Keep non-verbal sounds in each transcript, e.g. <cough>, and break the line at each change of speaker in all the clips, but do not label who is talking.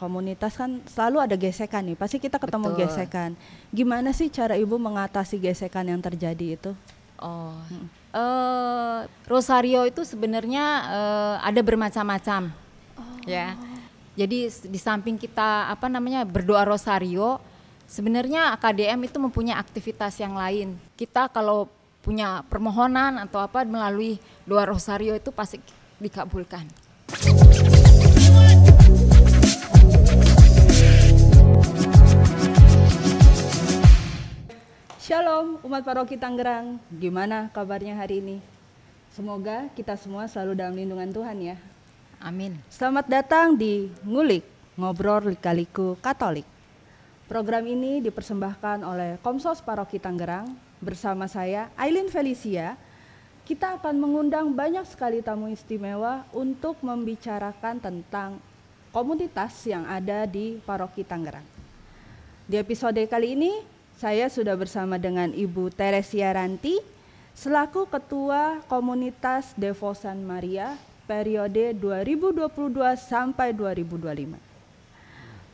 komunitas kan selalu ada gesekan nih. Pasti kita ketemu Betul. gesekan. Gimana sih cara ibu
mengatasi gesekan yang terjadi itu? Oh, hmm. uh, Rosario itu sebenarnya uh, ada bermacam-macam, ya. oh. ya. Jadi di samping kita apa namanya berdoa Rosario, sebenarnya KDM itu mempunyai aktivitas yang lain. Kita kalau punya permohonan atau apa melalui doa Rosario itu pasti dikabulkan.
Shalom umat paroki Tangerang, gimana kabarnya hari ini? Semoga kita semua selalu dalam lindungan Tuhan ya. Amin. Selamat datang di Ngulik, Ngobrol Likaliku Katolik. Program ini dipersembahkan oleh Komsos Paroki Tangerang bersama saya Aileen Felicia. Kita akan mengundang banyak sekali tamu istimewa untuk membicarakan tentang komunitas yang ada di Paroki Tangerang. Di episode kali ini saya sudah bersama dengan Ibu Teresia Ranti selaku Ketua Komunitas Devosan Maria periode 2022 sampai 2025.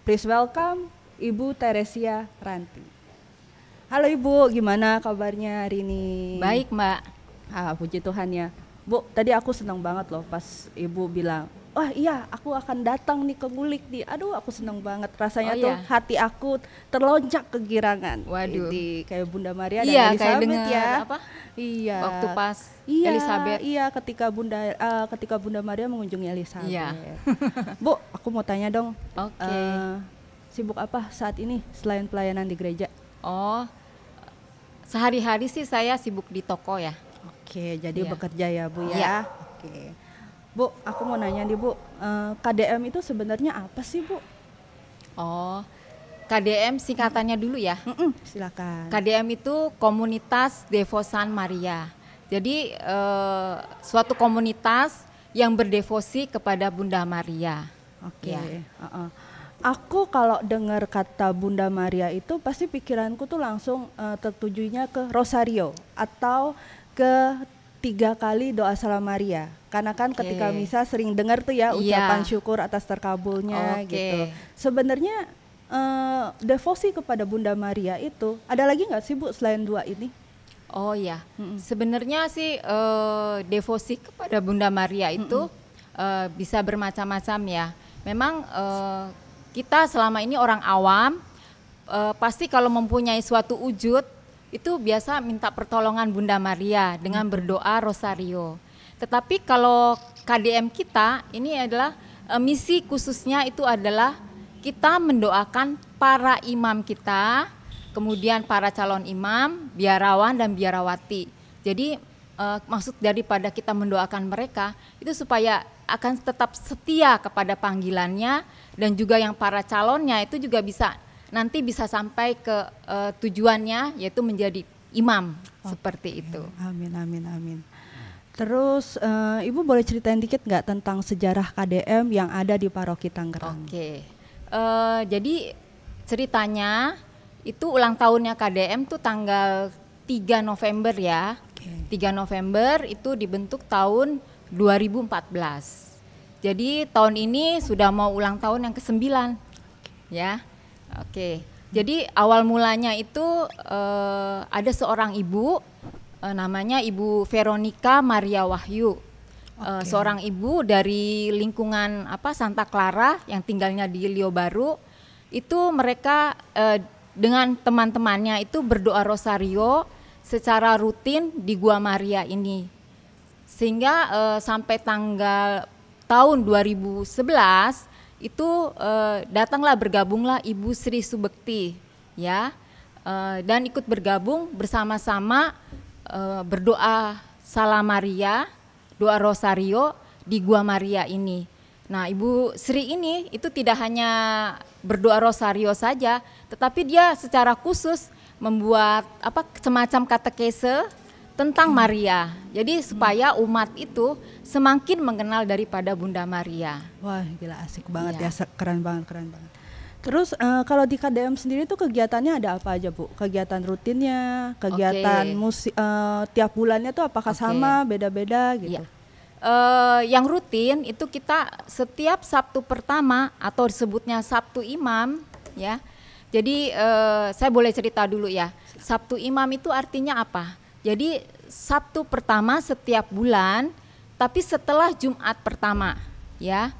Please welcome Ibu Teresia Ranti. Halo Ibu, gimana kabarnya hari ini? Baik Mbak. Ah, puji Tuhan ya. Bu, tadi aku senang banget loh pas ibu bilang, wah oh, iya aku akan datang nih ke Ngulik nih. Aduh aku senang banget. Rasanya oh, tuh iya. hati aku terlonjak kegirangan. Waduh. Jadi, kayak Bunda Maria iya, dan Elizabeth kayak ya. Apa? Iya. Waktu pas iya, Elizabeth. Iya, ketika Bunda uh, ketika Bunda Maria mengunjungi Elizabeth. Iya. <laughs> Bu, aku mau tanya dong. Oke.
Okay. Uh, eh, sibuk apa saat ini selain pelayanan di gereja? Oh. Sehari-hari sih saya sibuk di toko ya Oke, jadi ya. bekerja ya Bu ya. Iya.
Oke. Bu, aku mau nanya nih Bu, eh, KDM itu sebenarnya apa sih Bu?
Oh, KDM singkatannya dulu ya. Mm -mm, silakan. KDM itu Komunitas Devosan Maria. Jadi eh, suatu komunitas yang berdevosi kepada Bunda Maria. Oke. Ya. Uh -uh.
Aku kalau dengar kata Bunda Maria itu pasti pikiranku tuh langsung uh, eh, tertujunya ke rosario atau ke tiga kali doa salam Maria. Karena kan okay. ketika misa sering dengar tuh ya iya. ucapan yeah. syukur atas terkabulnya okay. gitu. Sebenarnya uh, devosi kepada Bunda Maria itu ada lagi nggak sih Bu
selain dua ini? Oh ya, mm hmm sebenarnya sih uh, devosi kepada Bunda Maria itu mm hmm Uh, bisa bermacam-macam ya. Memang uh, kita selama ini orang awam uh, pasti kalau mempunyai suatu wujud itu biasa minta pertolongan Bunda Maria dengan hmm. berdoa rosario. Tetapi kalau KDM kita ini adalah e, misi khususnya itu adalah kita mendoakan para imam kita, kemudian para calon imam, biarawan dan biarawati. Jadi e, maksud daripada kita mendoakan mereka itu supaya akan tetap setia kepada panggilannya dan juga yang para calonnya itu juga bisa nanti bisa sampai ke uh, tujuannya yaitu menjadi imam okay. seperti itu.
Amin amin amin.
Terus
uh, Ibu boleh ceritain dikit nggak tentang sejarah KDM yang ada di Paroki Tangerang? Oke. Okay.
Uh, eh, jadi ceritanya itu ulang tahunnya KDM tuh tanggal 3 November ya. Okay. 3 November itu dibentuk tahun 2014. Jadi tahun ini sudah mau ulang tahun yang ke-9 ya. Oke. Jadi awal mulanya itu uh, ada seorang ibu uh, namanya Ibu Veronica Maria Wahyu. Uh, seorang ibu dari lingkungan apa Santa Clara yang tinggalnya di Lio Baru itu mereka uh, dengan teman-temannya itu berdoa rosario secara rutin di Gua Maria ini. Sehingga uh, sampai tanggal tahun 2011 itu uh, datanglah bergabunglah Ibu Sri Subekti ya uh, dan ikut bergabung bersama-sama uh, berdoa Salam Maria, doa Rosario di Gua Maria ini. Nah, Ibu Sri ini itu tidak hanya berdoa Rosario saja, tetapi dia secara khusus membuat apa semacam katekese tentang Maria. Jadi supaya umat itu semakin mengenal daripada Bunda Maria. Wah, gila asik banget iya.
ya, keren banget, keren banget. Terus uh, kalau di KDM sendiri tuh kegiatannya ada apa aja, Bu? Kegiatan rutinnya,
kegiatan okay. musik uh, eh, tiap bulannya tuh apakah okay. sama, beda-beda gitu? Iya. Uh, yang rutin itu kita setiap Sabtu pertama atau disebutnya Sabtu Imam, ya. Jadi uh, saya boleh cerita dulu ya. Sabtu Imam itu artinya apa? Jadi Sabtu pertama setiap bulan, tapi setelah Jumat pertama, ya.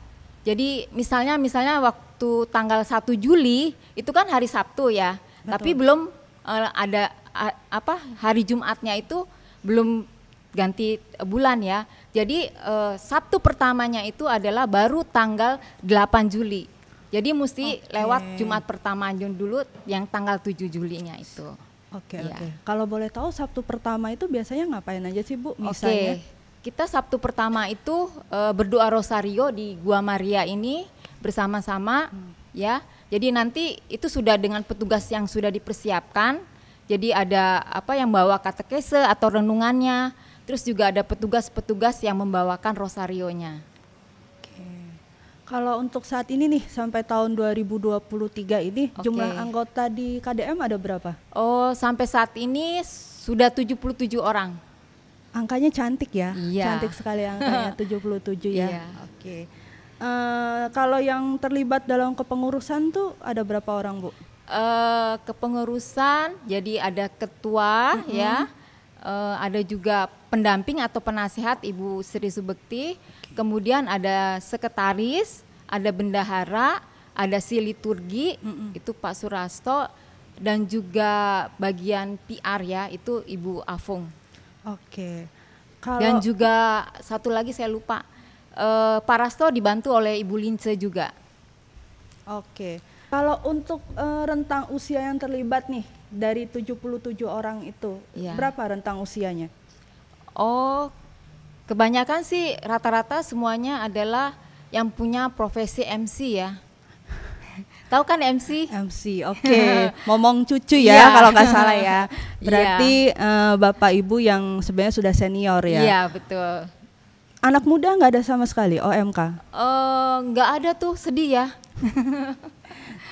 Jadi misalnya misalnya waktu tanggal 1 Juli itu kan hari Sabtu ya, Betul. tapi belum uh, ada uh, apa hari Jumatnya itu belum ganti bulan ya. Jadi uh, Sabtu pertamanya itu adalah baru tanggal 8 Juli. Jadi mesti okay. lewat Jumat pertama Jun dulu yang tanggal 7 Julinya itu. Oke, okay, ya. Okay. Kalau boleh tahu Sabtu pertama itu biasanya ngapain aja sih, Bu? Misalnya. Okay. Kita Sabtu pertama itu e, berdoa rosario di Gua Maria ini bersama-sama hmm. ya. Jadi nanti itu sudah dengan petugas yang sudah dipersiapkan. Jadi ada apa yang bawa katekese atau renungannya, terus juga ada petugas-petugas yang membawakan rosarionya.
Kalau untuk saat ini nih sampai tahun
2023 ini okay. jumlah anggota di KDM ada berapa? Oh, sampai saat ini sudah 77 orang.
Angkanya cantik ya. Iya. Cantik sekali
angkanya 77 <laughs> ya. Iya. Oke. Okay.
Uh, eh, kalau yang terlibat dalam kepengurusan
tuh ada berapa orang, Bu? Uh, kepengurusan jadi ada ketua mm -hmm. ya. Uh, ada juga pendamping atau penasihat Ibu Sri Subekti kemudian ada sekretaris, ada bendahara, ada siliturgi, mm itu Pak Surasto dan juga bagian PR ya itu Ibu Afung. Oke. Kalau dan juga satu lagi saya lupa eh, Pak Rasto dibantu oleh Ibu Lince juga. Oke. Kalau untuk uh, rentang usia yang terlibat nih dari 77 orang itu, ya. berapa rentang usianya? Oh, Kebanyakan sih rata-rata semuanya adalah yang punya profesi MC ya. <laughs> Tahu kan MC? MC, oke. Okay. <laughs> Momong cucu ya, yeah. kalau nggak salah ya. <laughs> Iya. Berarti
yeah. uh, bapak ibu yang sebenarnya sudah senior ya. Iya yeah,
betul.
Anak muda nggak ada sama sekali OMK?
Eh, nggak uh, ada tuh, sedih ya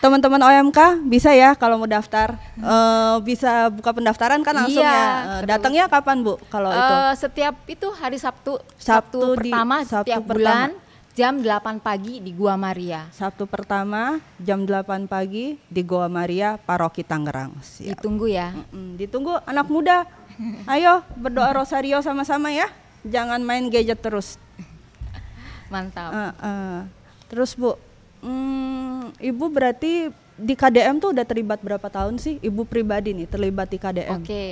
teman-teman OMK bisa ya kalau mau daftar uh, bisa buka pendaftaran kan langsung iya, ya. datang eh,
datangnya kapan Bu kalau uh, itu? Eh, setiap itu hari Sabtu. Sabtu, Sabtu pertama di, Sabtu setiap pertama. bulan jam 8 pagi di Gua Maria. Sabtu pertama
jam 8 pagi di Gua Maria Paroki Tangerang. Siap. Ditunggu ya. Mm-mm, ditunggu anak muda. Ayo berdoa rosario sama-sama ya. Jangan main gadget terus. Mantap. Uh, uh. Terus Bu, Hmm, ibu berarti di KDM tuh udah terlibat berapa tahun sih? Ibu pribadi nih terlibat di KDM. Oke.
Okay.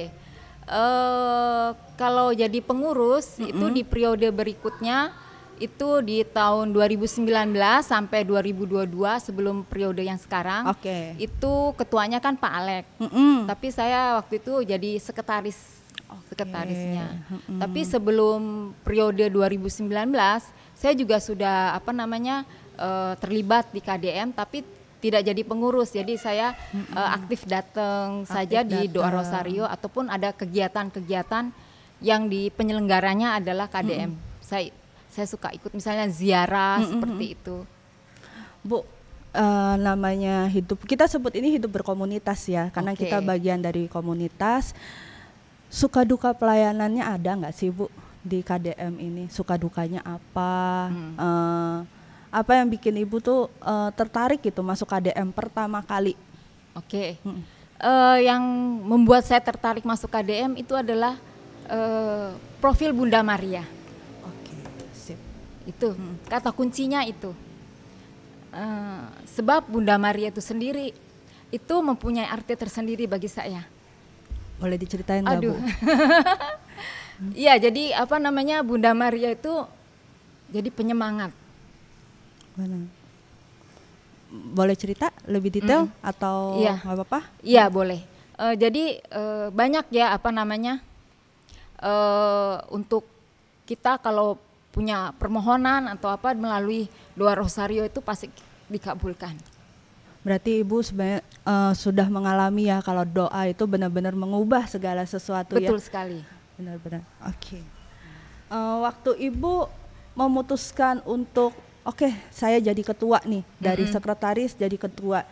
Uh, eh, kalau jadi pengurus mm -hmm. itu di periode berikutnya itu di tahun 2019 sampai 2022 sebelum periode yang sekarang. Oke. Okay. Itu ketuanya kan Pak Alek. Mm -hmm. Tapi saya waktu itu jadi sekretaris sekretarisnya. Mm -hmm. Tapi sebelum periode 2019 saya juga sudah apa namanya uh, terlibat di KDM tapi tidak jadi pengurus jadi saya mm-hmm. uh, aktif datang saja di doa rosario ataupun ada kegiatan-kegiatan yang di penyelenggaranya adalah KDM mm-hmm. saya saya suka ikut misalnya ziarah mm-hmm. seperti itu bu uh,
namanya hidup kita sebut ini hidup berkomunitas ya karena okay. kita bagian dari komunitas suka duka pelayanannya ada nggak sih bu di KDM ini suka dukanya apa hmm. uh, apa yang bikin ibu tuh uh, tertarik gitu masuk
KDM pertama kali? Oke, okay. hmm. uh, eh, yang membuat saya tertarik masuk KDM itu adalah uh, profil Bunda Maria. Oke, okay. sip. Itu hmm. kata kuncinya itu. Uh, sebab Bunda Maria itu sendiri itu mempunyai arti tersendiri bagi saya. Boleh diceritain nggak Bu? <laughs> Iya, hmm. jadi apa namanya Bunda Maria itu jadi penyemangat.
Mana? Boleh cerita lebih detail mm atau iya. nggak yeah. apa-apa? Iya yeah, boleh.
Uh, jadi uh, banyak ya apa namanya uh, untuk kita kalau punya permohonan atau apa melalui doa rosario itu pasti dikabulkan.
Berarti ibu sebenarnya uh, sudah mengalami ya kalau doa itu benar-benar mengubah segala sesuatu Betul ya. Betul sekali. Benar-benar. Oke. Okay. Uh, waktu ibu memutuskan untuk oke okay, saya jadi ketua nih dari sekretaris jadi ketua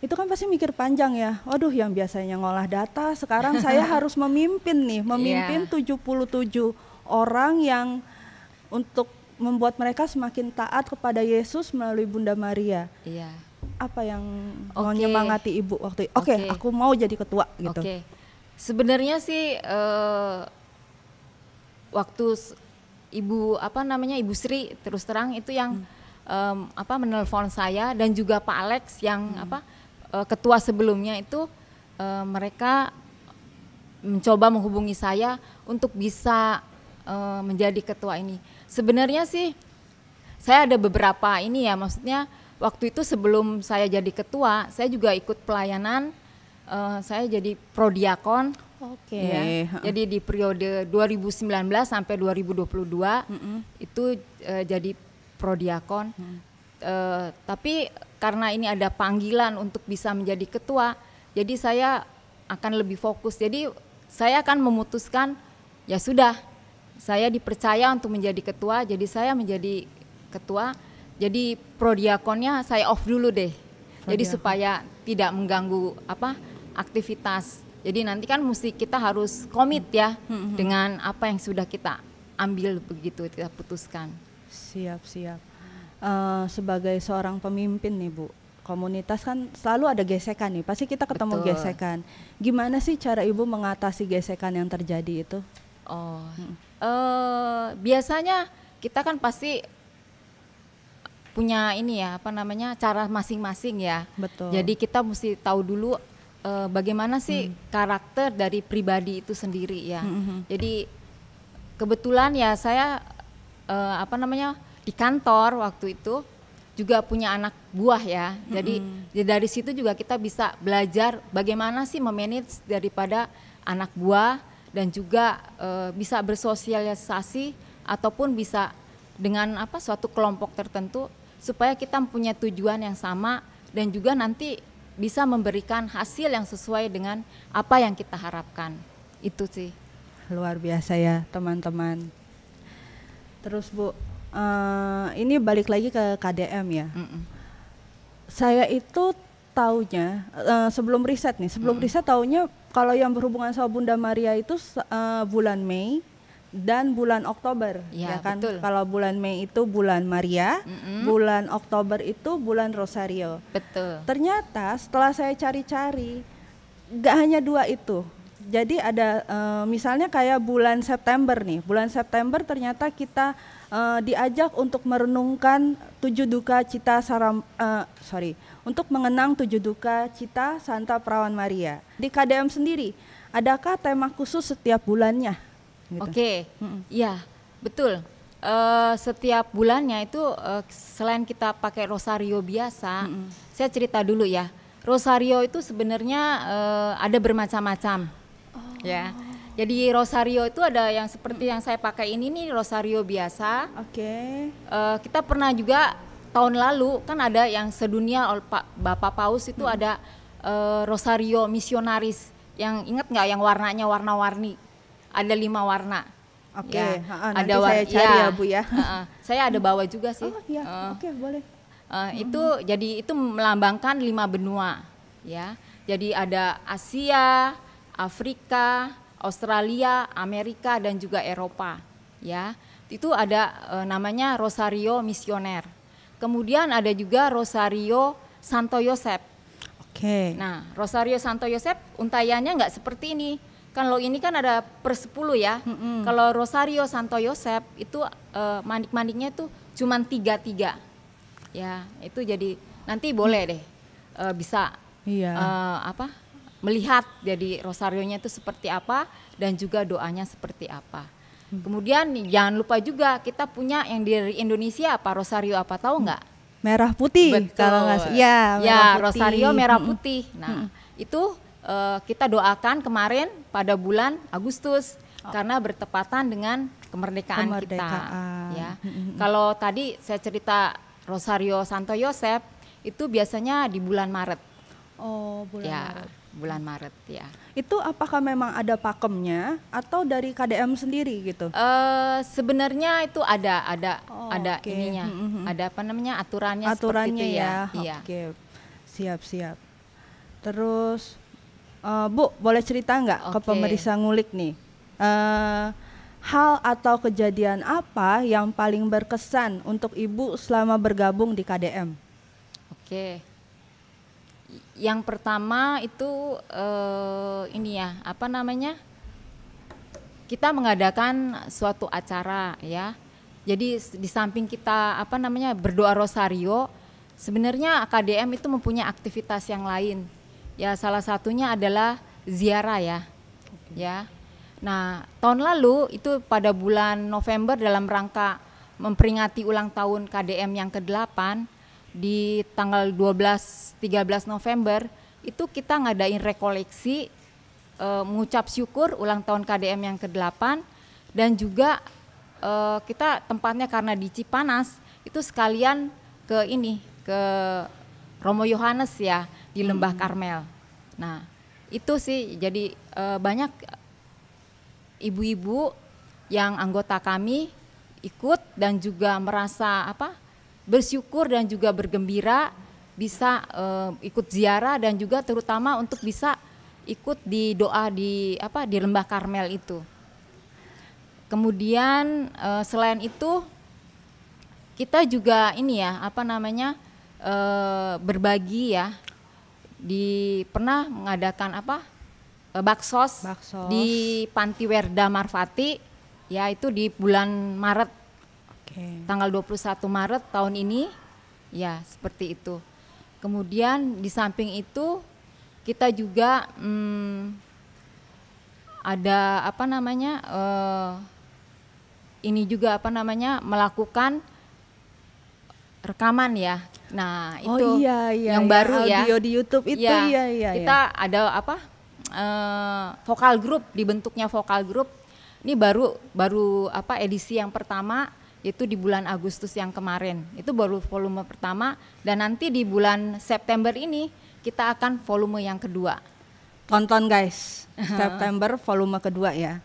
itu kan pasti mikir panjang ya. Waduh, yang biasanya ngolah data, sekarang saya <laughs> harus memimpin nih, memimpin yeah. 77 orang yang untuk membuat mereka semakin taat kepada Yesus melalui Bunda Maria. Yeah. Apa yang okay. mau nyemangati Ibu waktu itu? Oke, okay, okay. aku mau jadi ketua gitu. Okay. Sebenarnya
sih uh, waktu Ibu apa namanya Ibu Sri terus terang itu yang hmm. um, apa menelpon saya dan juga Pak Alex yang hmm. apa uh, ketua sebelumnya itu uh, mereka mencoba menghubungi saya untuk bisa uh, menjadi ketua ini. Sebenarnya sih saya ada beberapa ini ya maksudnya waktu itu sebelum saya jadi ketua saya juga ikut pelayanan uh, saya jadi prodiakon Oke. Okay. Iya. Yeah. Jadi di periode 2019 sampai 2022 mm -hmm. itu uh, jadi prodiakon. Mm. Uh, tapi karena ini ada panggilan untuk bisa menjadi ketua, jadi saya akan lebih fokus. Jadi saya akan memutuskan ya sudah saya dipercaya untuk menjadi ketua, jadi saya menjadi ketua. Jadi prodiakonnya saya off dulu deh. Prodiakon. Jadi supaya tidak mengganggu apa aktivitas jadi nanti kan mesti kita harus komit ya hmm, hmm, hmm. dengan apa yang sudah kita ambil begitu kita putuskan. Siap siap. Uh, sebagai seorang pemimpin nih Bu,
komunitas kan selalu ada gesekan nih. Pasti kita ketemu Betul. gesekan. Gimana sih cara Ibu mengatasi
gesekan yang terjadi itu? Oh, hmm. uh, biasanya kita kan pasti punya ini ya apa namanya cara masing-masing ya. Betul. Jadi kita mesti tahu dulu uh, bagaimana sih hmm. karakter dari pribadi itu sendiri ya. Hmm. hmm, hmm. Jadi kebetulan ya saya uh, apa namanya di kantor waktu itu juga punya anak buah ya. Hmm, Jadi hmm ya dari situ juga kita bisa belajar bagaimana sih memanage daripada anak buah dan juga e, bisa bersosialisasi ataupun bisa dengan apa suatu kelompok tertentu supaya kita punya tujuan yang sama dan juga nanti bisa memberikan hasil yang sesuai dengan apa yang kita harapkan. Itu sih.
Luar biasa ya teman-teman. Terus Bu, uh, ini balik lagi ke KDM ya. Mm -mm. Saya itu taunya uh, sebelum riset nih, sebelum mm riset taunya kalau yang berhubungan sama Bunda Maria itu uh, bulan Mei dan bulan Oktober ya, ya kan betul. kalau bulan Mei itu bulan Maria mm-hmm. bulan Oktober itu bulan Rosario betul ternyata setelah saya cari-cari nggak hanya dua itu jadi ada e, misalnya kayak bulan September nih bulan September ternyata kita e, diajak untuk merenungkan tujuh duka cita saram e, sorry untuk mengenang tujuh duka cita Santa Perawan Maria di KDM sendiri adakah tema
khusus setiap
bulannya Gitu.
Oke, okay. ya betul. Uh, setiap bulannya itu uh, selain kita pakai rosario biasa, mm saya cerita dulu ya. Rosario itu sebenarnya uh, ada bermacam-macam, oh. ya. Jadi rosario itu ada yang seperti yang saya pakai ini nih rosario biasa. Oke. Okay. Uh, kita pernah juga tahun lalu kan ada yang sedunia oleh Pak Bapak Paus itu hmm. ada uh, rosario misionaris yang inget nggak yang warnanya warna-warni ada lima warna. Oke, okay. ya. ada warna saya cari ya, ya Bu ya. Uh, uh, Saya ada bawa juga sih. Oh iya, uh, oke okay, boleh. Uh, itu jadi itu melambangkan lima benua ya. Jadi ada Asia, Afrika, Australia, Amerika dan juga Eropa ya. Itu ada uh, namanya Rosario Misioner. Kemudian ada juga Rosario Santo Yosep. Oke. Okay. Nah, Rosario Santo Yosep untayannya nggak seperti ini kan lo ini kan ada per 10 ya. Mm-hmm. Kalau Rosario Santo Yosep itu uh, eh, manik-maniknya tuh cuma tiga tiga. Ya itu jadi nanti boleh deh uh, bisa iya. uh, apa melihat jadi Rosarionya itu seperti apa dan juga doanya seperti apa. Hmm. Kemudian jangan lupa juga kita punya yang dari Indonesia apa Rosario apa tahu hmm. nggak?
Merah putih Betul. kalau iya, ya. Merah ya putih. Rosario merah hmm. putih. Nah hmm.
itu uh, kita doakan kemarin pada bulan Agustus oh. karena bertepatan dengan kemerdekaan, kemerdekaan. kita ya. Kalau tadi saya cerita Rosario Santo Yosep itu biasanya di bulan Maret. Oh, bulan ya. Maret bulan Maret ya. Itu
apakah memang ada
pakemnya atau dari KDM sendiri gitu? Uh, sebenarnya itu ada ada oh, ada okay. ininya, mm -hmm. ada apa namanya aturannya. Aturannya itu ya. ya. Iya. Oke, okay.
siap siap. Terus Uh, Bu, boleh cerita nggak okay. ke pemeriksa ngulik nih? Uh, hal atau kejadian apa yang paling berkesan untuk Ibu selama bergabung di KDM?
Oke. Yang pertama itu uh, ini ya, apa namanya? Kita mengadakan suatu acara ya. Jadi di samping kita apa namanya berdoa rosario, sebenarnya KDM itu mempunyai aktivitas yang lain Ya salah satunya adalah ziarah ya. Okay. Ya. Nah, tahun lalu itu pada bulan November dalam rangka memperingati ulang tahun KDM yang ke-8 di tanggal 12 13 November itu kita ngadain rekoleksi e, mengucap syukur ulang tahun KDM yang ke-8 dan juga e, kita tempatnya karena di Cipanas itu sekalian ke ini ke Romo Yohanes ya di Lembah Karmel. Nah, itu sih jadi e, banyak eh, ibu-ibu yang anggota kami ikut dan juga merasa apa? bersyukur dan juga bergembira bisa e, ikut ziarah dan juga terutama untuk bisa ikut di doa di apa di Lembah Karmel itu. Kemudian e, selain itu kita juga ini ya apa namanya e, berbagi ya di pernah mengadakan apa e, baksos, baksos. di Panti Werda Marfati yaitu di bulan Maret okay. tanggal 21 Maret tahun ini ya seperti itu kemudian di samping itu kita juga hmm, ada apa namanya uh, ini juga apa namanya melakukan rekaman ya. Nah, oh, itu iya, iya, yang iya, baru ya. Audio di YouTube itu ya. Iya, iya, kita iya. ada apa? Uh, vokal grup dibentuknya vokal grup Ini baru baru apa edisi yang pertama itu di bulan Agustus yang kemarin. Itu baru volume pertama dan nanti di bulan September ini kita akan volume yang kedua. Tonton guys, <laughs>
September volume kedua ya.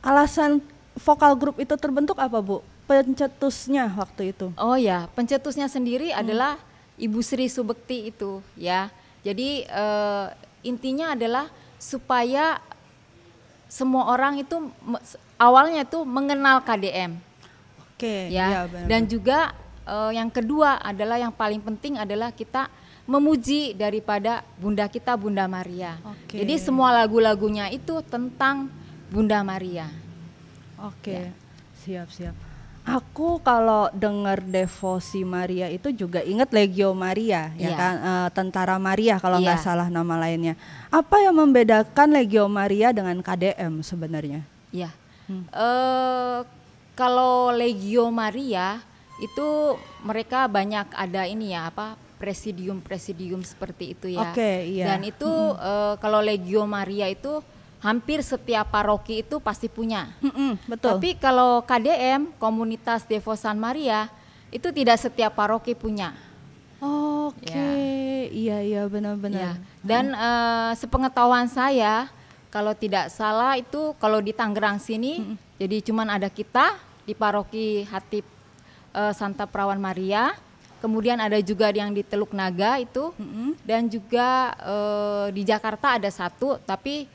Alasan vokal grup itu terbentuk apa Bu?
Pencetusnya waktu itu. Oh ya, pencetusnya sendiri hmm. adalah Ibu Sri Subekti itu ya. Jadi e, intinya adalah supaya semua orang itu awalnya itu mengenal KDM. Oke. ya. ya benar. Dan juga e, yang kedua adalah yang paling penting adalah kita memuji daripada bunda kita Bunda Maria. Oke. Jadi semua lagu-lagunya itu tentang Bunda Maria. Oke, okay. ya. siap siap.
Aku kalau dengar devosi Maria itu juga ingat Legio Maria ya, ya kan e, tentara Maria kalau nggak iya. salah nama lainnya. Apa yang membedakan Legio Maria dengan KDM sebenarnya?
Ya, hmm. e, kalau Legio Maria itu mereka banyak ada ini ya apa presidium-presidium seperti itu ya. Oke, okay, iya. Dan itu -hmm. e, kalau Legio Maria itu hampir setiap paroki itu pasti punya. Mm-mm, betul. Tapi kalau KDM komunitas Devo San Maria itu tidak setiap paroki punya. Oke, okay. ya. iya iya benar-benar. Ya. Dan hmm. uh, sepengetahuan saya kalau tidak salah itu kalau di Tangerang sini hmm. jadi cuma ada kita di paroki Hatip uh, Santa Perawan Maria, kemudian ada juga yang di Teluk Naga itu hmm. dan juga uh, di Jakarta ada satu tapi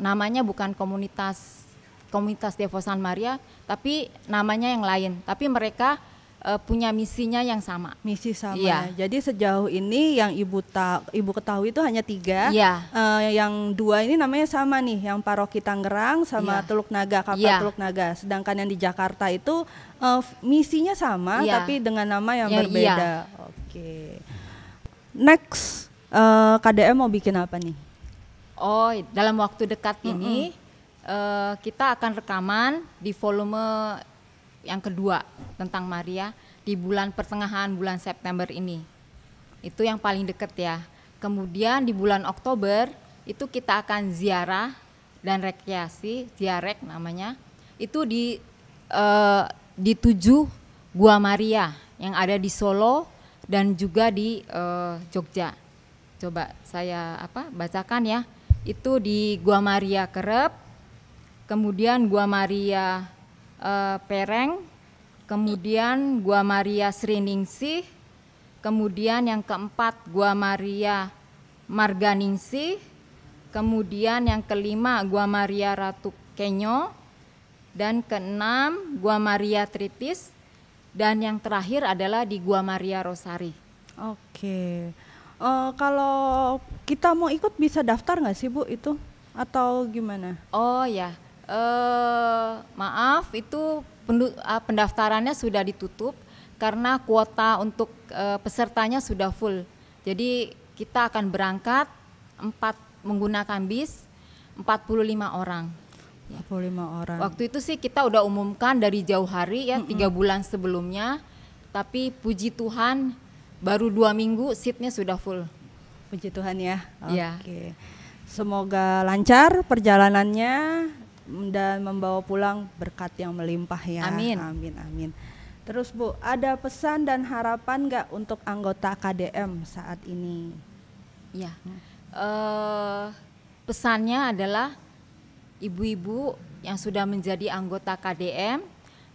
namanya bukan komunitas komunitas Devo San Maria, tapi namanya yang lain. Tapi mereka uh, punya misinya yang sama. Misi sama. Iya. ya. Jadi sejauh
ini yang ibu ta ibu ketahui itu hanya tiga. ya. Uh, yang dua ini namanya sama nih, yang Paroki Tangerang sama ya. Teluk Naga, kapal ya. Teluk Naga. Sedangkan yang di Jakarta itu uh, misinya sama, ya. tapi dengan nama yang ya, iya. berbeda. ya. Oke. Next, uh, KDM mau bikin apa nih?
Oh, dalam waktu dekat mm -hmm. ini uh, kita akan rekaman di volume yang kedua tentang Maria di bulan pertengahan bulan September ini. Itu yang paling dekat ya. Kemudian di bulan Oktober itu kita akan ziarah dan rekreasi, ziarek namanya. Itu di uh, di tujuh Gua Maria yang ada di Solo dan juga di uh, Jogja. Coba saya apa bacakan ya itu di Gua Maria Kerep, kemudian Gua Maria eh, Pereng, kemudian Gua Maria Sriningsih, kemudian yang keempat Gua Maria Marganingsih, kemudian yang kelima Gua Maria Ratu Kenyo, dan keenam Gua Maria Tritis, dan yang terakhir adalah di Gua Maria Rosari. Oke. Okay.
E, uh, kalau kita mau ikut bisa daftar nggak sih Bu itu atau gimana?
Oh ya, uh, maaf itu eh, pendaftarannya sudah ditutup karena kuota untuk uh, pesertanya sudah full. Jadi kita akan berangkat empat menggunakan bis 45 orang. 45 ya. orang. Waktu itu sih kita udah umumkan dari jauh hari ya mm -mm. tiga bulan sebelumnya, tapi puji Tuhan baru dua minggu seatnya sudah full. Puji Tuhan ya.
Iya. Oke. Okay. Semoga lancar perjalanannya dan membawa pulang berkat yang melimpah ya. Amin. Amin amin. Terus Bu, ada pesan dan harapan nggak untuk anggota KDM saat
ini? Ya. Uh, pesannya adalah ibu-ibu yang sudah menjadi anggota KDM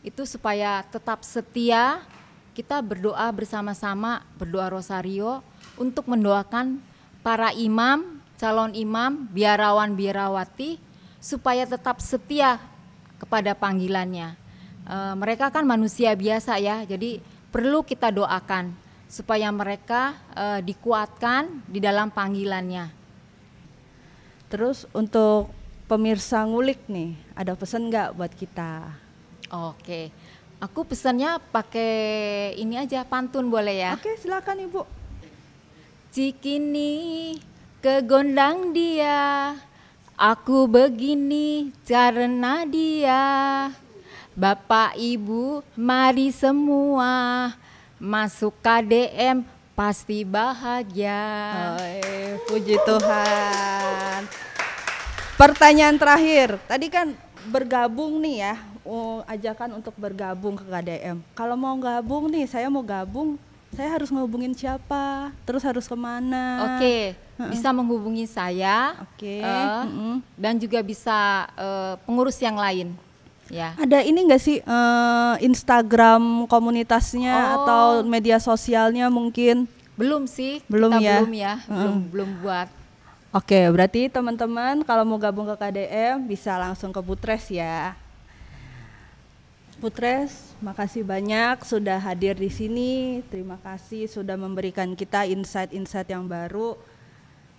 itu supaya tetap setia kita berdoa bersama-sama berdoa rosario untuk mendoakan para imam, calon imam, biarawan biarawati supaya tetap setia kepada panggilannya. E, mereka kan manusia biasa ya, jadi perlu kita doakan supaya mereka e, dikuatkan di dalam panggilannya.
Terus untuk
pemirsa ngulik nih, ada pesan nggak buat kita? Oke, aku pesannya pakai ini aja pantun boleh ya? Oke, silakan ibu. Cikini kegondang dia, aku begini karena dia. Bapak Ibu mari semua masuk KDM pasti bahagia. Oi, puji Tuhan. Pertanyaan
terakhir, tadi kan bergabung nih ya, oh, ajakan untuk bergabung ke KDM. Kalau mau gabung nih, saya mau gabung saya harus ngehubungin siapa, terus
harus kemana. Oke, okay. bisa menghubungi saya. Oke. Okay. Uh, mm Dan juga bisa uh, pengurus yang lain. Ya. Ada ini
enggak sih uh, Instagram komunitasnya oh. atau media sosialnya mungkin? Belum sih. Belum kita ya. Belum ya. Uh -uh. Belum belum buat. Oke, okay, berarti teman-teman kalau mau gabung ke KDM bisa langsung ke Putres ya. Putres, makasih banyak sudah hadir di sini. Terima kasih sudah memberikan kita insight-insight yang baru.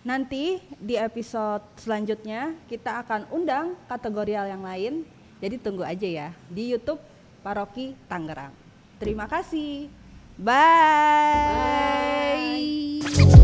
Nanti di episode selanjutnya kita akan undang kategorial yang lain. Jadi tunggu aja ya di YouTube Paroki Tangerang. Terima kasih. Bye. Bye.